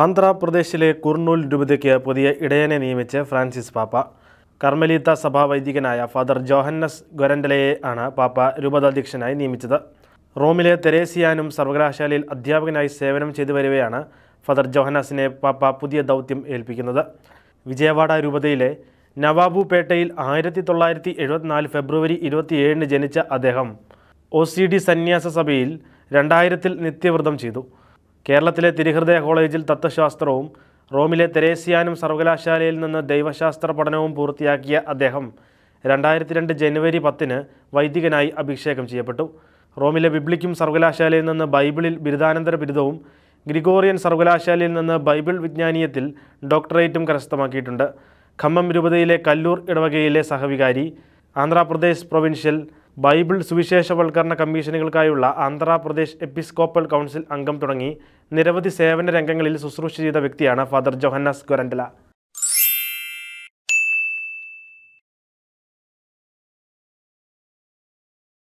ആന്ധ്രാപ്രദേശിലെ കുർണൂൽ രൂപതയ്ക്ക് പുതിയ ഇടയനെ നിയമിച്ച് ഫ്രാൻസിസ് പാപ്പ കർമ്മലീത്ത സഭാ വൈദികനായ ഫാദർ ജോഹന്നസ് ഗൊരണ്ടലയെ ആണ് പാപ്പ രൂപതാധ്യക്ഷനായി നിയമിച്ചത് റോമിലെ തെരേസിയാനും സർവകലാശാലയിൽ അധ്യാപകനായി സേവനം ചെയ്തു വരികയാണ് ഫാദർ ജോഹന്നസിനെ പാപ്പ പുതിയ ദൗത്യം ഏൽപ്പിക്കുന്നത് വിജയവാഡ രൂപതയിലെ നവാബുപേട്ടയിൽ ആയിരത്തി തൊള്ളായിരത്തി എഴുപത്തിനാല് ഫെബ്രുവരി ഇരുപത്തിയേഴിന് ജനിച്ച അദ്ദേഹം ഒ സി ഡി സന്യാസ സഭയിൽ രണ്ടായിരത്തിൽ നിത്യവ്രതം ചെയ്തു കേരളത്തിലെ തിരുഹൃദയ കോളേജിൽ തത്വശാസ്ത്രവും റോമിലെ തെരേസിയാനും സർവകലാശാലയിൽ നിന്ന് ദൈവശാസ്ത്ര പഠനവും പൂർത്തിയാക്കിയ അദ്ദേഹം രണ്ടായിരത്തി രണ്ട് ജനുവരി പത്തിന് വൈദികനായി അഭിഷേകം ചെയ്യപ്പെട്ടു റോമിലെ ബിബ്ലിക്കും സർവകലാശാലയിൽ നിന്ന് ബൈബിളിൽ ബിരുദാനന്തര ബിരുദവും ഗ്രിഗോറിയൻ സർവകലാശാലയിൽ നിന്ന് ബൈബിൾ വിജ്ഞാനീയത്തിൽ ഡോക്ടറേറ്റും കരസ്ഥമാക്കിയിട്ടുണ്ട് ഖമ്മം രൂപതയിലെ കല്ലൂർ ഇടവകയിലെ സഹവികാരി ആന്ധ്രാപ്രദേശ് പ്രൊവിൻഷ്യൽ ബൈബിൾ സുവിശേഷവൽക്കരണ കമ്മീഷനുകൾക്കായുള്ള ആന്ധ്രാപ്രദേശ് എപ്പിസ്കോപ്പൽ കൗൺസിൽ അംഗം തുടങ്ങി നിരവധി സേവന രംഗങ്ങളിൽ ശുശ്രൂഷ ചെയ്ത വ്യക്തിയാണ് ഫാദർ ജോഹന്നാസ് ഗൊരണ്ടല